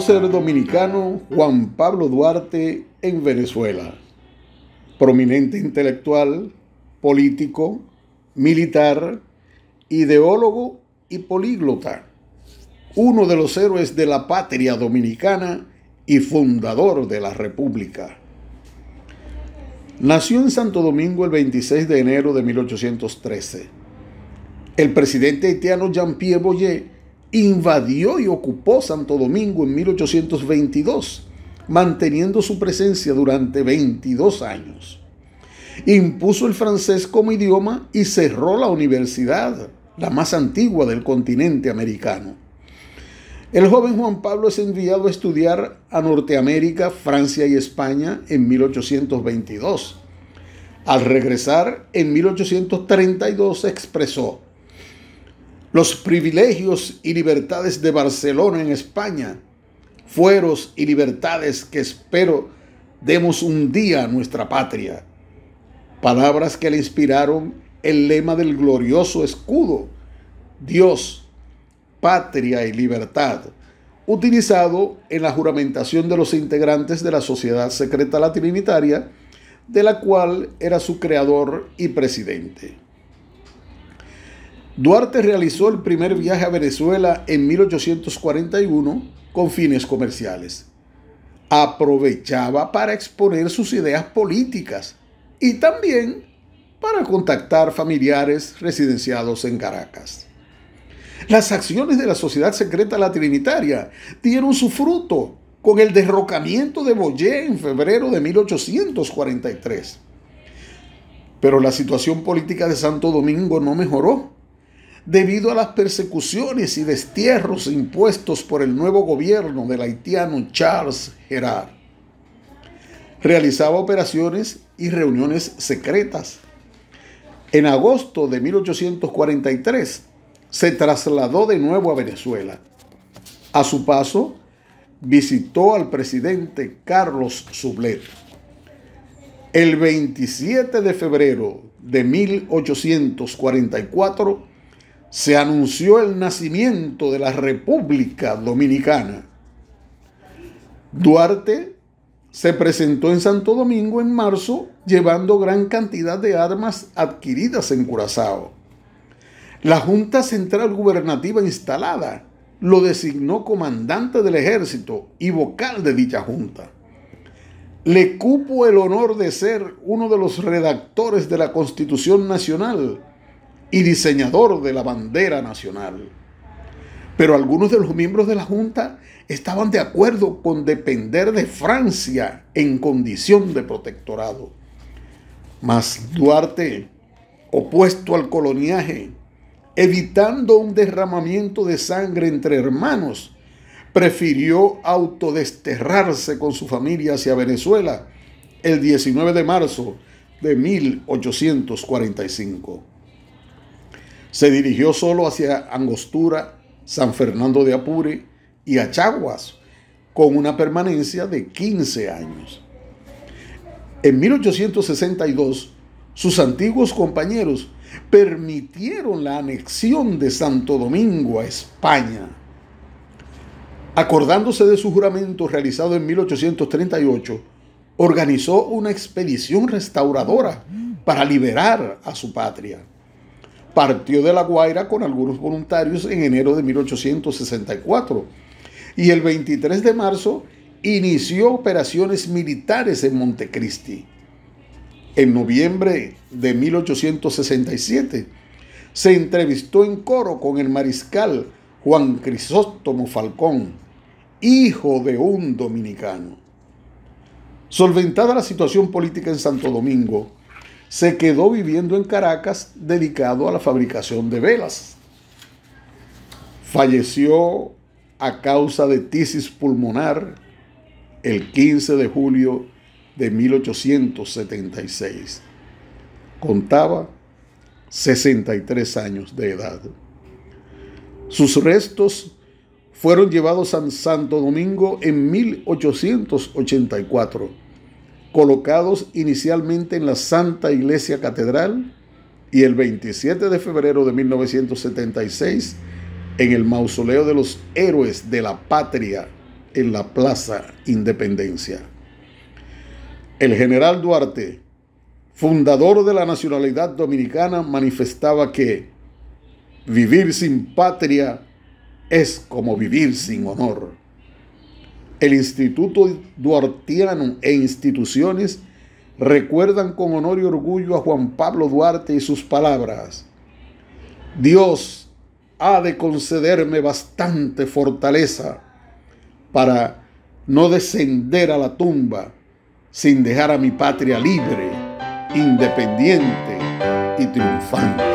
ser dominicano Juan Pablo Duarte en Venezuela. Prominente intelectual, político, militar, ideólogo y políglota. Uno de los héroes de la patria dominicana y fundador de la República. Nació en Santo Domingo el 26 de enero de 1813. El presidente haitiano Jean-Pierre Boyer invadió y ocupó Santo Domingo en 1822, manteniendo su presencia durante 22 años. Impuso el francés como idioma y cerró la universidad, la más antigua del continente americano. El joven Juan Pablo es enviado a estudiar a Norteamérica, Francia y España en 1822. Al regresar, en 1832 expresó, los privilegios y libertades de Barcelona en España, fueros y libertades que espero demos un día a nuestra patria. Palabras que le inspiraron el lema del glorioso escudo, Dios, patria y libertad, utilizado en la juramentación de los integrantes de la Sociedad Secreta Latinitaria, de la cual era su creador y presidente. Duarte realizó el primer viaje a Venezuela en 1841 con fines comerciales. Aprovechaba para exponer sus ideas políticas y también para contactar familiares residenciados en Caracas. Las acciones de la Sociedad Secreta latinitaria dieron su fruto con el derrocamiento de Boyé en febrero de 1843. Pero la situación política de Santo Domingo no mejoró debido a las persecuciones y destierros impuestos por el nuevo gobierno del haitiano Charles Gerard. Realizaba operaciones y reuniones secretas. En agosto de 1843 se trasladó de nuevo a Venezuela. A su paso, visitó al presidente Carlos Sublet. El 27 de febrero de 1844 se anunció el nacimiento de la República Dominicana. Duarte se presentó en Santo Domingo en marzo llevando gran cantidad de armas adquiridas en Curazao. La Junta Central Gubernativa instalada lo designó comandante del ejército y vocal de dicha junta. Le cupo el honor de ser uno de los redactores de la Constitución Nacional y diseñador de la bandera nacional. Pero algunos de los miembros de la Junta estaban de acuerdo con depender de Francia en condición de protectorado. Mas Duarte, opuesto al coloniaje, evitando un derramamiento de sangre entre hermanos, prefirió autodesterrarse con su familia hacia Venezuela el 19 de marzo de 1845. Se dirigió solo hacia Angostura, San Fernando de Apure y Achaguas, con una permanencia de 15 años. En 1862, sus antiguos compañeros permitieron la anexión de Santo Domingo a España. Acordándose de su juramento realizado en 1838, organizó una expedición restauradora para liberar a su patria partió de La Guaira con algunos voluntarios en enero de 1864 y el 23 de marzo inició operaciones militares en Montecristi. En noviembre de 1867 se entrevistó en coro con el mariscal Juan Crisóstomo Falcón, hijo de un dominicano. Solventada la situación política en Santo Domingo, se quedó viviendo en Caracas dedicado a la fabricación de velas. Falleció a causa de tisis pulmonar el 15 de julio de 1876. Contaba 63 años de edad. Sus restos fueron llevados a Santo Domingo en 1884 colocados inicialmente en la Santa Iglesia Catedral y el 27 de febrero de 1976 en el Mausoleo de los Héroes de la Patria en la Plaza Independencia. El general Duarte, fundador de la nacionalidad dominicana, manifestaba que vivir sin patria es como vivir sin honor. El Instituto Duartiano e instituciones recuerdan con honor y orgullo a Juan Pablo Duarte y sus palabras. Dios ha de concederme bastante fortaleza para no descender a la tumba sin dejar a mi patria libre, independiente y triunfante.